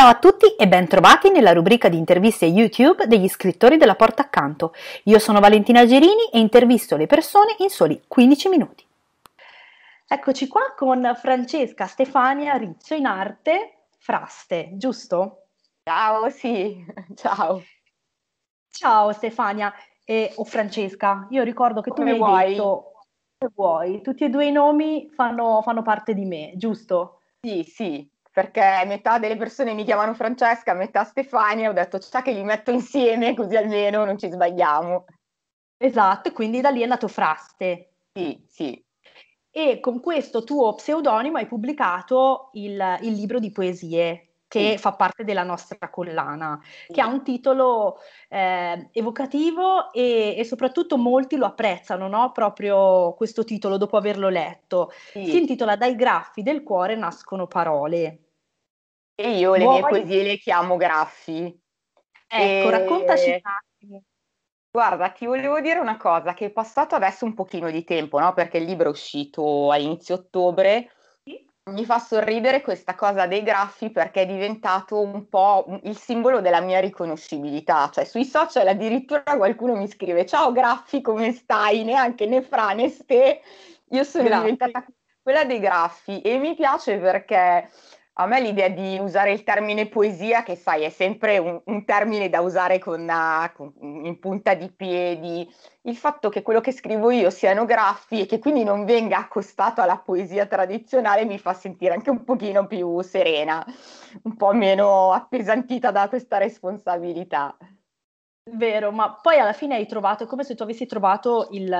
Ciao a tutti e bentrovati nella rubrica di interviste YouTube degli scrittori della porta accanto. Io sono Valentina Gerini e intervisto le persone in soli 15 minuti. Eccoci qua con Francesca Stefania Riccio in arte Fraste, giusto? Ciao, sì, ciao. Ciao Stefania e, o Francesca, io ricordo che Come tu mi vuoi. hai detto vuoi, tutti e due i nomi fanno, fanno parte di me, giusto? Sì, sì, perché metà delle persone mi chiamano Francesca, metà Stefania, ho detto ciao che li metto insieme così almeno non ci sbagliamo. Esatto, quindi da lì è nato Fraste. Sì, sì. E con questo tuo pseudonimo hai pubblicato il, il libro di poesie che sì. fa parte della nostra collana, sì. che ha un titolo eh, evocativo e, e, soprattutto molti lo apprezzano, no? proprio questo titolo dopo averlo letto. Sì. Si intitola Dai graffi del cuore nascono parole. E io le Vuoi... mie poesie le chiamo graffi. Ecco, e... raccontaci Guarda, ti volevo dire una cosa, che è passato adesso un pochino di tempo, no? Perché il libro è uscito a inizio ottobre. Sì. Mi fa sorridere questa cosa dei graffi perché è diventato un po' il simbolo della mia riconoscibilità. Cioè, sui social addirittura qualcuno mi scrive Ciao graffi, come stai? Neanche né fra né ste. Io sono Grazie. diventata quella dei graffi e mi piace perché a me l'idea di usare il termine poesia, che sai, è sempre un, un termine da usare con, uh, con, mm, in punta di piedi, il fatto che quello che scrivo io siano graffi e che quindi non venga accostato alla poesia tradizionale mi fa sentire anche un pochino più serena, un po' meno appesantita da questa responsabilità. Vero, ma poi alla fine hai trovato, è come se tu avessi trovato il,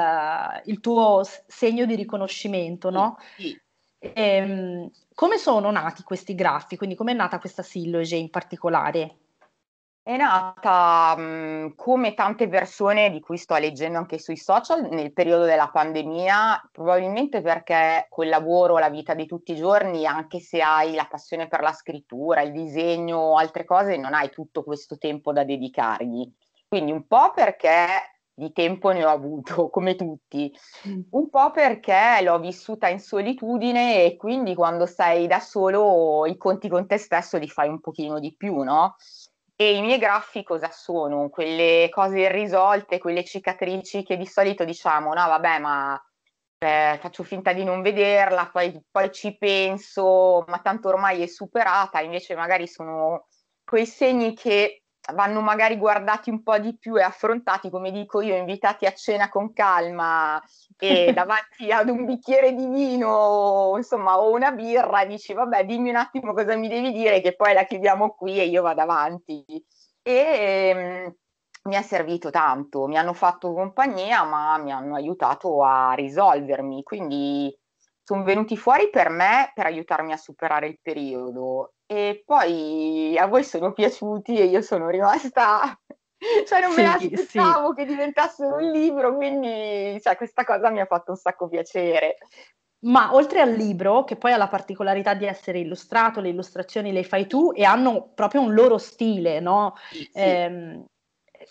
il tuo segno di riconoscimento, no? Sì, sì. Ehm, come sono nati questi graffi? Quindi come è nata questa silloge in particolare? È nata mh, mm, come tante persone di cui sto leggendo anche sui social nel periodo della pandemia, probabilmente perché col lavoro, la vita di tutti i giorni, anche se hai la passione per la scrittura, il disegno, altre cose, non hai tutto questo tempo da dedicargli. Quindi un po' perché di tempo ne ho avuto, come tutti, mm. un po' perché l'ho vissuta in solitudine e quindi quando sei da solo i conti con te stesso li fai un pochino di più, no? E i miei graffi cosa sono? Quelle cose irrisolte, quelle cicatrici che di solito diciamo, no vabbè ma eh, faccio finta di non vederla, poi, poi ci penso, ma tanto ormai è superata, invece magari sono quei segni che vanno magari guardati un po' di più e affrontati, come dico io, invitati a cena con calma e davanti ad un bicchiere di vino, insomma, o una birra, dici vabbè, dimmi un attimo cosa mi devi dire che poi la chiudiamo qui e io vado avanti. E mh, ehm, mi è servito tanto, mi hanno fatto compagnia, ma mi hanno aiutato a risolvermi, quindi sono venuti fuori per me per aiutarmi a superare il periodo e poi a voi sono piaciuti e io sono rimasta... cioè non sì, me l'aspettavo sì. che diventassero un libro, quindi cioè, questa cosa mi ha fatto un sacco piacere. Ma oltre al libro, che poi ha la particolarità di essere illustrato, le illustrazioni le fai tu e hanno proprio un loro stile, no? Sì. Eh,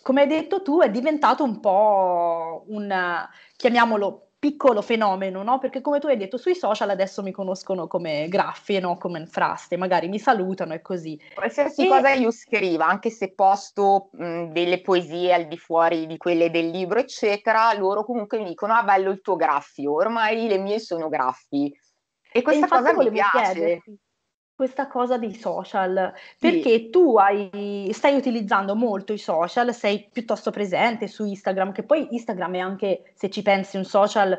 come hai detto tu, è diventato un po' un, chiamiamolo, piccolo fenomeno, no? Perché come tu hai detto, sui social adesso mi conoscono come graffie, no? Come fraste, magari mi salutano e così. Qualsiasi e... cosa io scriva, anche se posto mh, delle poesie al di fuori di quelle del libro, eccetera, loro comunque mi dicono, ah bello il tuo graffio, ormai le mie sono graffi. E questa e cosa mi piace. Chiede, questa cosa dei social, perché sì. tu hai, stai utilizzando molto i social, sei piuttosto presente su Instagram, che poi Instagram è anche, se ci pensi, un social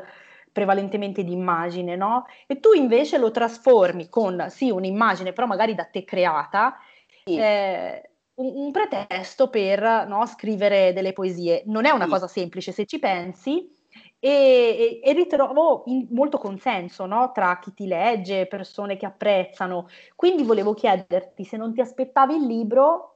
prevalentemente di immagine, no? E tu invece lo trasformi con, sì, un'immagine, però magari da te creata, sì. eh, un, un, pretesto per no, scrivere delle poesie. Non è una sì. cosa semplice, se ci pensi, e, e, ritrovo in, molto consenso no? tra chi ti legge, persone che apprezzano. Quindi volevo chiederti se non ti aspettavi il libro,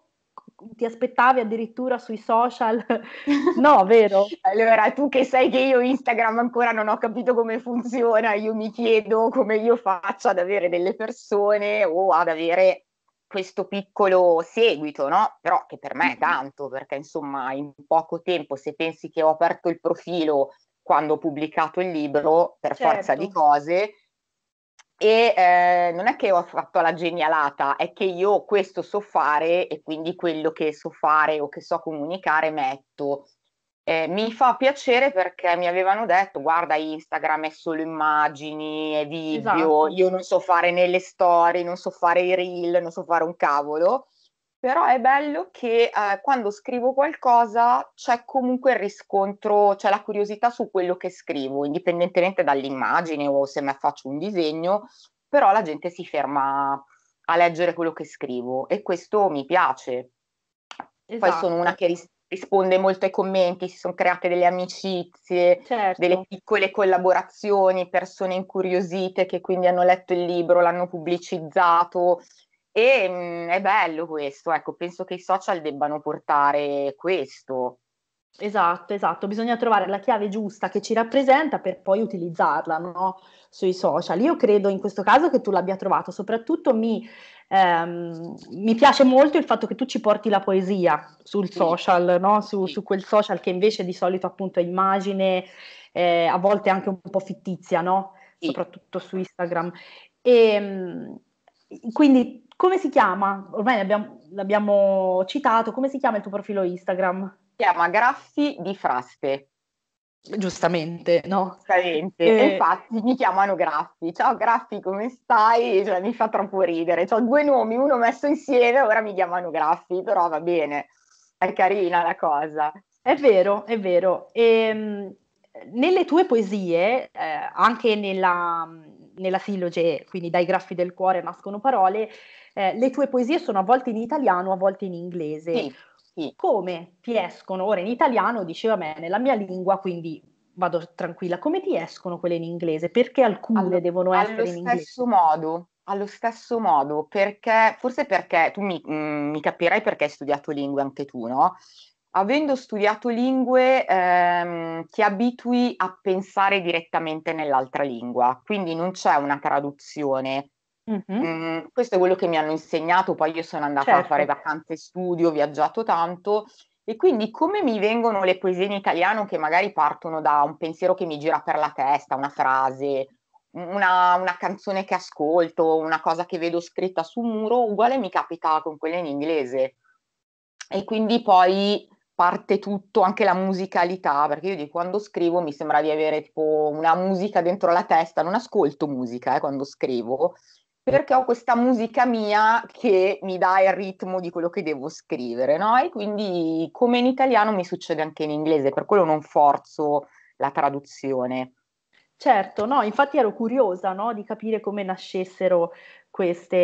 ti aspettavi addirittura sui social? no, vero? Allora, tu che sai che io Instagram ancora non ho capito come funziona, io mi chiedo come io faccio ad avere delle persone o ad avere questo piccolo seguito, no? Però che per me è tanto, perché insomma in poco tempo, se pensi che ho aperto il profilo quando ho pubblicato il libro, per certo. forza di certo. cose, e eh, non è che ho fatto la genialata, è che io questo so fare e quindi quello che so fare o che so comunicare metto. Eh, mi fa piacere perché mi avevano detto guarda Instagram è solo immagini, e video, esatto. io non so fare né le storie, non so fare i reel, non so fare un cavolo però è bello che eh, quando scrivo qualcosa c'è comunque il riscontro, c'è la curiosità su quello che scrivo, indipendentemente dall'immagine o se me faccio un disegno, però la gente si ferma a leggere quello che scrivo e questo mi piace. Esatto. Poi sono una esatto. che ris- risponde molto ai commenti, si sono create delle amicizie, certo. delle piccole collaborazioni, persone incuriosite che quindi hanno letto il libro, l'hanno pubblicizzato e mh, mm, è bello questo, ecco, penso che i social debbano portare questo. Esatto, esatto, bisogna trovare la chiave giusta che ci rappresenta per poi utilizzarla no? sui social. Io credo in questo caso che tu l'abbia trovato, soprattutto mi, ehm, mi piace molto il fatto che tu ci porti la poesia sul sì. social, no? su, sì. su, quel social che invece di solito appunto è immagine, eh, a volte anche un po' fittizia, no? sì. soprattutto su Instagram. E, ehm, quindi come si chiama? Ormai abbiamo, l'abbiamo citato, come si chiama il tuo profilo Instagram? Si chiama Graffi di Fraste. Giustamente, no? Giustamente, e... Eh. infatti mi chiamano Graffi. Ciao Graffi, come stai? Cioè, mi fa troppo ridere. Ho due nomi, uno messo insieme, ora mi chiamano Graffi, però va bene, è carina la cosa. È vero, è vero. E, ehm, nelle tue poesie, eh, anche nella, nella siloge, quindi dai graffi del cuore nascono parole, eh, le tue poesie sono a volte in italiano, a volte in inglese. Sì, sì. Come ti escono? Ora in italiano diceva me, nella mia lingua, quindi vado tranquilla. Come ti escono quelle in inglese? Perché alcune allo, devono essere in inglese? Allo stesso modo, allo stesso modo, perché forse perché tu mi, mh, mm, mi capirai perché hai studiato lingue anche tu, no? Avendo studiato lingue ehm, ti abitui a pensare direttamente nell'altra lingua, quindi non c'è una traduzione, Mh-mh. Mhmm, questo è quello che mi hanno insegnato, poi io sono andata a fare certo. vacanze studio, ho viaggiato tanto e quindi come mi vengono le poesie in italiano che magari partono da un pensiero che mi gira per la testa, una frase, una una canzone che ascolto, una cosa che vedo scritta su un muro, uguale mi capita con quelle in inglese. E quindi poi parte tutto, anche la musicalità, perché io di quando scrivo mi sembra di avere tipo una musica dentro la testa, non ascolto musica, eh, quando scrivo, perché ho questa musica mia che mi dà il ritmo di quello che devo scrivere, no? E quindi come in italiano mi succede anche in inglese, per quello non forzo la traduzione. Certo, no, infatti ero curiosa no, di capire come nascessero queste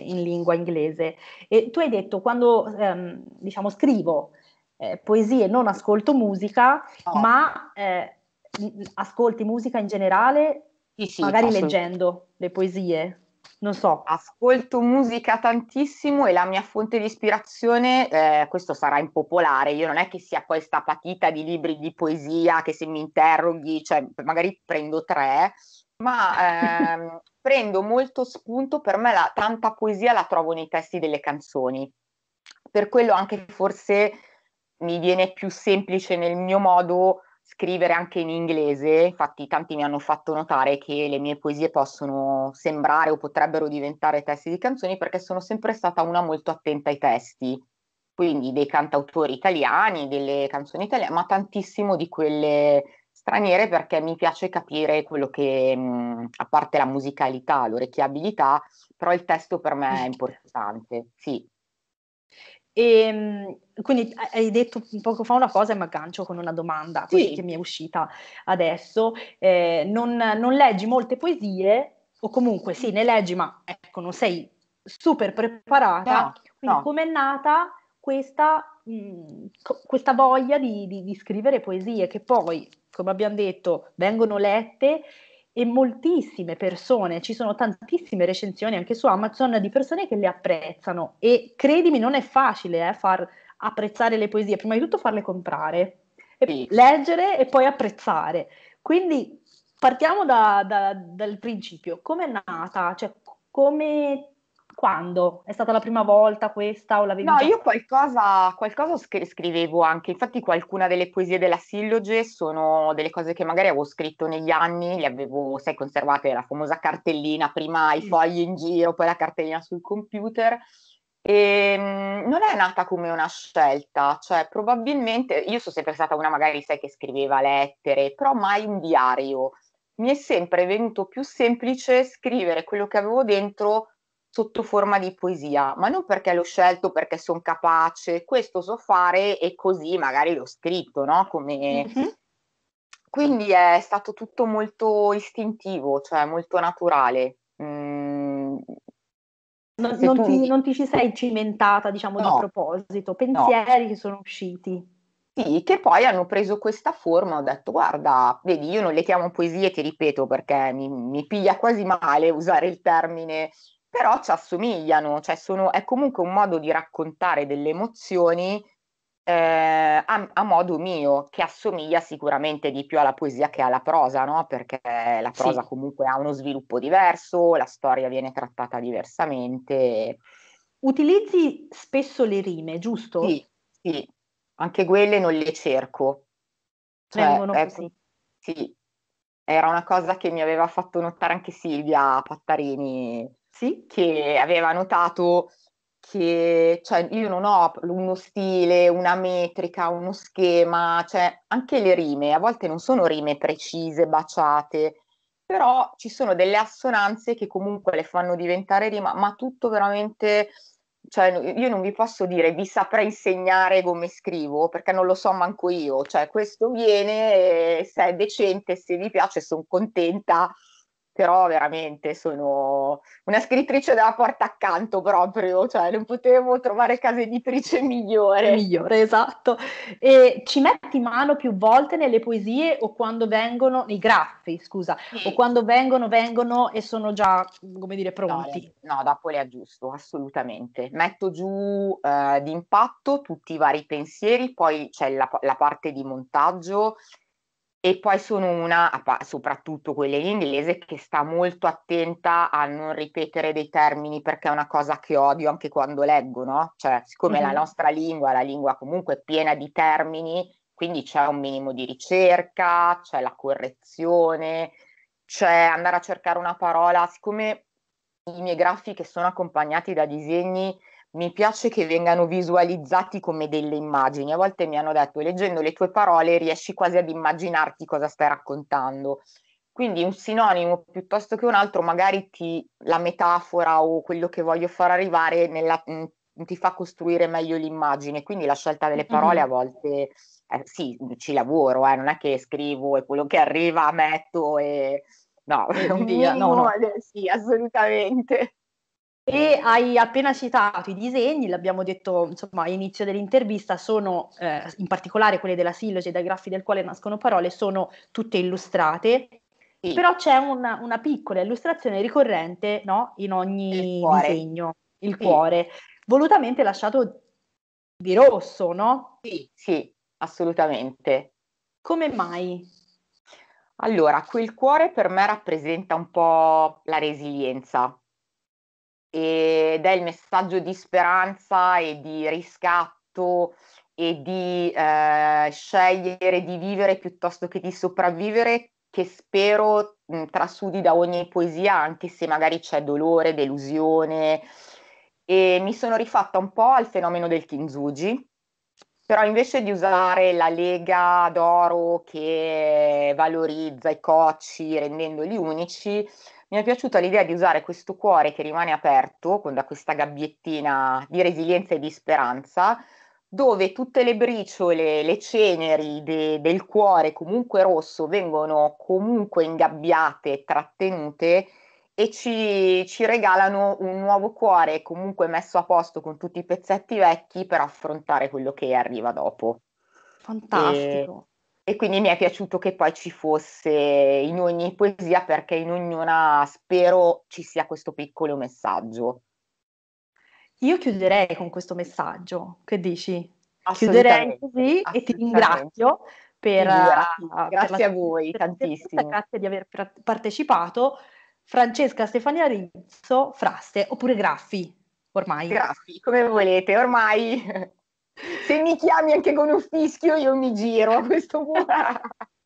in lingua inglese. E tu hai detto quando ehm, diciamo scrivo eh, poesie non ascolto musica, oh. ma eh, ascolti musica in generale, sì, sì, magari leggendo le poesie non so, ascolto musica tantissimo e la mia fonte di ispirazione, eh, questo sarà impopolare, io non è che sia questa patita di libri di poesia che se mi interroghi, cioè magari prendo tre, ma ehm, prendo molto spunto, per me la, tanta poesia la trovo nei testi delle canzoni, per quello anche forse mi viene più semplice nel mio modo scrivere anche in inglese, infatti tanti mi hanno fatto notare che le mie poesie possono sembrare o potrebbero diventare testi di canzoni perché sono sempre stata una molto attenta ai testi, quindi dei cantautori italiani, delle canzoni italiane, ma tantissimo di quelle straniere perché mi piace capire quello che, mh, mm, a parte la musicalità, l'orecchiabilità, però il testo per me è certo. importante, sì. E, ehm, quindi eh, hai detto poco fa una cosa e mi aggancio con una domanda sì. che mi è uscita adesso. Eh, non, non, leggi molte poesie, o comunque sì, ne leggi, ma ecco, non sei super preparata. No, quindi no. com'è nata questa, mh, mm, questa voglia di, di, di scrivere poesie che poi, come abbiamo detto, vengono lette e moltissime persone, ci sono tantissime recensioni anche su Amazon di persone che le apprezzano e credimi non è facile eh, far apprezzare le poesie, prima di tutto farle comprare, e leggere e poi apprezzare. Quindi partiamo da, da, dal principio, come è nata, cioè come quando? È stata la prima volta questa o l'avevi No, già... io qualcosa, qualcosa scri- scrivevo anche, infatti qualcuna delle poesie della Silloge sono delle cose che magari avevo scritto negli anni, le avevo, sai, conservate la famosa cartellina, prima i mm. fogli in giro, poi la cartellina sul computer. E ehm, non è nata come una scelta, cioè probabilmente io sono sempre stata una magari sai che scriveva lettere, però mai un diario. Mi è sempre venuto più semplice scrivere quello che avevo dentro sotto forma di poesia, ma non perché l'ho scelto, perché sono capace, questo so fare e così magari l'ho scritto, no? Come... Mm-hmm. Quindi è stato tutto molto istintivo, cioè molto naturale. Mm... Non, non, tu... ti, non, ti, ci sei cimentata, diciamo, no. di proposito, pensieri no. che sono usciti. Sì, che poi hanno preso questa forma, ho detto guarda, vedi, io non le chiamo poesie, ti ripeto, perché mi, mi piglia quasi male usare il termine però ci assomigliano, cioè sono, è comunque un modo di raccontare delle emozioni eh, a, a, modo mio, che assomiglia sicuramente di più alla poesia che alla prosa, no? perché la prosa sì. comunque ha uno sviluppo diverso, la storia viene trattata diversamente. Utilizzi spesso le rime, giusto? Sì, sì. anche quelle non le cerco. Cioè, Vengono ecco, Sì, era una cosa che mi aveva fatto notare anche Silvia Pattarini, sì, che aveva notato che cioè, io non ho uno stile, una metrica, uno schema, cioè anche le rime, a volte non sono rime precise, baciate, però ci sono delle assonanze che comunque le fanno diventare rima, ma tutto veramente cioè, io non vi posso dire vi saprei insegnare come scrivo perché non lo so manco io, cioè questo viene, eh, se è decente, se vi piace sono contenta, però veramente sono una scrittrice della porta accanto proprio, cioè non potevo trovare casa editrice migliore. Migliore, esatto. E ci metti mano più volte nelle poesie o quando vengono, nei graffi, scusa, sì. o quando vengono, vengono e sono già, come dire, pronti? No, no dopo le aggiusto, assolutamente. Metto giù eh, d'impatto tutti i vari pensieri, poi c'è la, la parte di montaggio e poi sono una, soprattutto quelle in inglese, che sta molto attenta a non ripetere dei termini perché è una cosa che odio anche quando leggo, no? Cioè, siccome mm-hmm. la nostra lingua, la lingua comunque è piena di termini, quindi c'è un minimo di ricerca, c'è la correzione, c'è andare a cercare una parola, siccome i miei grafici sono accompagnati da disegni mi piace che vengano visualizzati come delle immagini. A volte mi hanno detto, leggendo le tue parole riesci quasi ad immaginarti cosa stai raccontando. Quindi un sinonimo piuttosto che un altro, magari ti, la metafora o quello che voglio far arrivare nella, mm, ti fa costruire meglio l'immagine. Quindi la scelta delle parole a mm-hmm. volte, eh, sì, ci lavoro, eh, non è che scrivo e quello che arriva metto e... No, un dia, no, no. Sì, assolutamente. E hai appena citato i disegni, l'abbiamo detto insomma all'inizio dell'intervista, sono eh, in particolare quelli della silloge e dai graffi del quale nascono parole, sono tutte illustrate, sì. però c'è una, una, piccola illustrazione ricorrente no? in ogni il disegno, il sì. cuore, volutamente lasciato di rosso, no? Sì, sì, assolutamente. Come mai? Allora, quel cuore per me rappresenta un po' la resilienza, ed è il messaggio di speranza e di riscatto e di eh, scegliere di vivere piuttosto che di sopravvivere che spero mh, trasudi da ogni poesia anche se magari c'è dolore, delusione e mi sono rifatta un po' al fenomeno del Kinzugi però invece di usare la lega d'oro che valorizza i cocci rendendoli unici mi è piaciuta l'idea di usare questo cuore che rimane aperto, con questa gabbiettina di resilienza e di speranza, dove tutte le briciole, le ceneri de- del cuore comunque rosso vengono comunque ingabbiate, trattenute e ci, ci, regalano un nuovo cuore comunque messo a posto con tutti i pezzetti vecchi per affrontare quello che arriva dopo. Fantastico e quindi mi è piaciuto che poi ci fosse in ogni poesia perché in ognuna spero ci sia questo piccolo messaggio. Io chiuderei con questo messaggio, che dici? Chiuderei così e ti ringrazio per, Figurati. Eh, grazie per a voi tantissimo. Grazie di aver partecipato. Francesca Stefania Rizzo, Fraste oppure Graffi ormai. Graffi, come volete, ormai. Se mi chiami anche con un fischio io mi giro a questo punto.